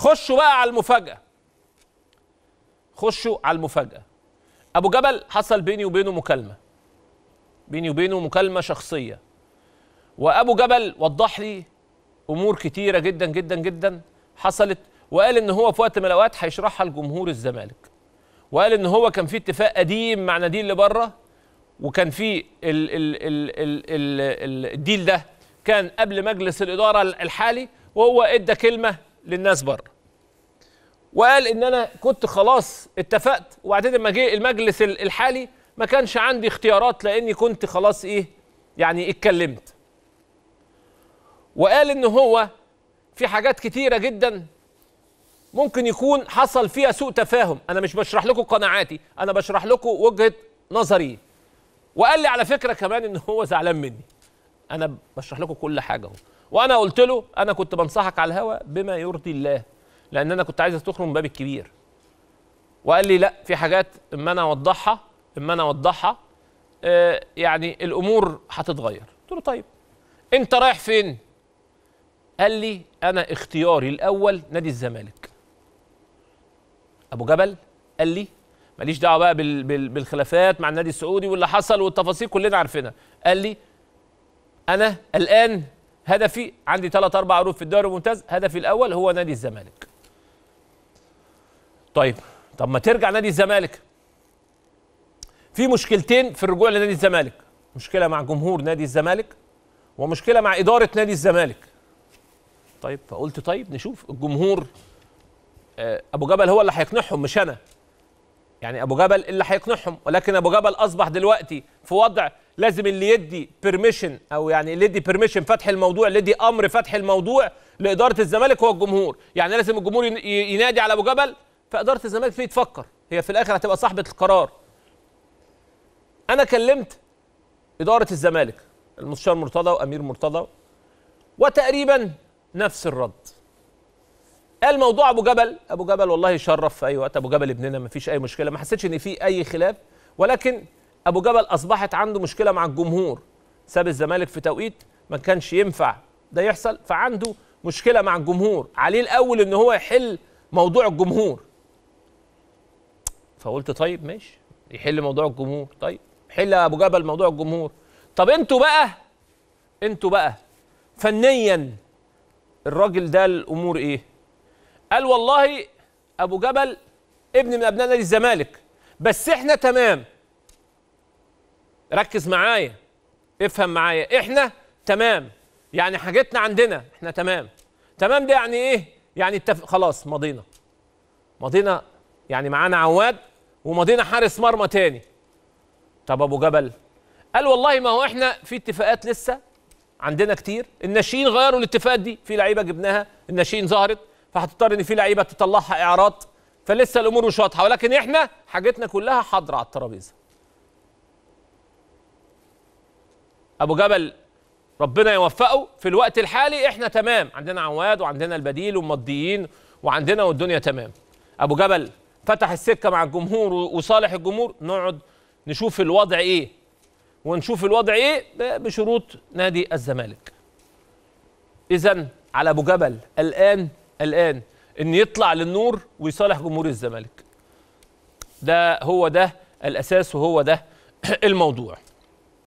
خشوا بقى على المفاجاه خشوا على المفاجاه ابو جبل حصل بيني وبينه مكالمه بيني وبينه مكالمه شخصيه وابو جبل وضح لي امور كتيره جدا جدا جدا حصلت وقال ان هو في وقت من الاوقات هيشرحها لجمهور الزمالك وقال ان هو كان في اتفاق قديم مع نادي اللي بره وكان في ال ال ال ال ال الديل ده كان قبل مجلس الاداره الحالي وهو ادى كلمه للناس بره وقال ان انا كنت خلاص اتفقت وبعدين لما جه المجلس الحالي ما كانش عندي اختيارات لاني كنت خلاص ايه يعني اتكلمت وقال ان هو في حاجات كتيره جدا ممكن يكون حصل فيها سوء تفاهم انا مش بشرح لكم قناعاتي انا بشرح لكم وجهه نظري وقال لي على فكره كمان ان هو زعلان مني انا بشرح لكم كل حاجه هو. وانا قلت له انا كنت بنصحك على الهوى بما يرضي الله لان انا كنت عايز تخرج من باب الكبير وقال لي لا في حاجات اما انا اوضحها اما انا اوضحها آه يعني الامور هتتغير قلت له طيب انت رايح فين قال لي انا اختياري الاول نادي الزمالك ابو جبل قال لي ماليش دعوه بقى بال بال بالخلافات مع النادي السعودي واللي حصل والتفاصيل كلنا عارفينها قال لي انا الان هدفي عندي ثلاث اربع عروض في الدوري الممتاز هدفي الاول هو نادي الزمالك طيب طب ما ترجع نادي الزمالك في مشكلتين في الرجوع لنادي الزمالك مشكله مع جمهور نادي الزمالك ومشكله مع اداره نادي الزمالك طيب فقلت طيب نشوف الجمهور آه، ابو جبل هو اللي هيقنعهم مش انا يعني ابو جبل اللي هيقنعهم ولكن ابو جبل اصبح دلوقتي في وضع لازم اللي يدي بيرميشن او يعني اللي يدي بيرميشن فتح الموضوع اللي يدي امر فتح الموضوع لاداره الزمالك هو الجمهور يعني لازم الجمهور ينادي على ابو جبل فاداره الزمالك فيه تفكر هي في الاخر هتبقى صاحبه القرار انا كلمت اداره الزمالك المستشار مرتضى وامير مرتضى وتقريبا نفس الرد قال موضوع ابو جبل ابو جبل والله يشرف في اي وقت ابو جبل ابننا ما فيش اي مشكله ما حسيتش ان في اي خلاف ولكن ابو جبل اصبحت عنده مشكله مع الجمهور ساب الزمالك في توقيت ما كانش ينفع ده يحصل فعنده مشكله مع الجمهور عليه الاول ان هو يحل موضوع الجمهور فقلت طيب ماشي يحل موضوع الجمهور طيب حل ابو جبل موضوع الجمهور طب انتوا بقى انتوا بقى فنيا الراجل ده الامور ايه قال والله ابو جبل ابن من ابناء نادي الزمالك بس احنا تمام ركز معايا افهم معايا احنا تمام يعني حاجتنا عندنا احنا تمام تمام ده يعني ايه يعني التف... خلاص مضينا مضينا يعني معانا عواد ومضينا حارس مرمى تاني طب ابو جبل قال والله ما هو احنا في اتفاقات لسه عندنا كتير الناشئين غيروا الاتفاقات دي في لعيبه جبناها الناشئين ظهرت فهتضطر ان في لعيبه تطلعها اعارات فلسه الامور مش واضحه ولكن احنا حاجتنا كلها حاضره على الترابيزه ابو جبل ربنا يوفقه في الوقت الحالي احنا تمام عندنا عواد وعندنا البديل ومضيين وعندنا والدنيا تمام ابو جبل فتح السكه مع الجمهور وصالح الجمهور نقعد نشوف الوضع ايه ونشوف الوضع ايه بشروط نادي الزمالك اذا على ابو جبل الان الان ان يطلع للنور ويصالح جمهور الزمالك ده هو ده الاساس وهو ده الموضوع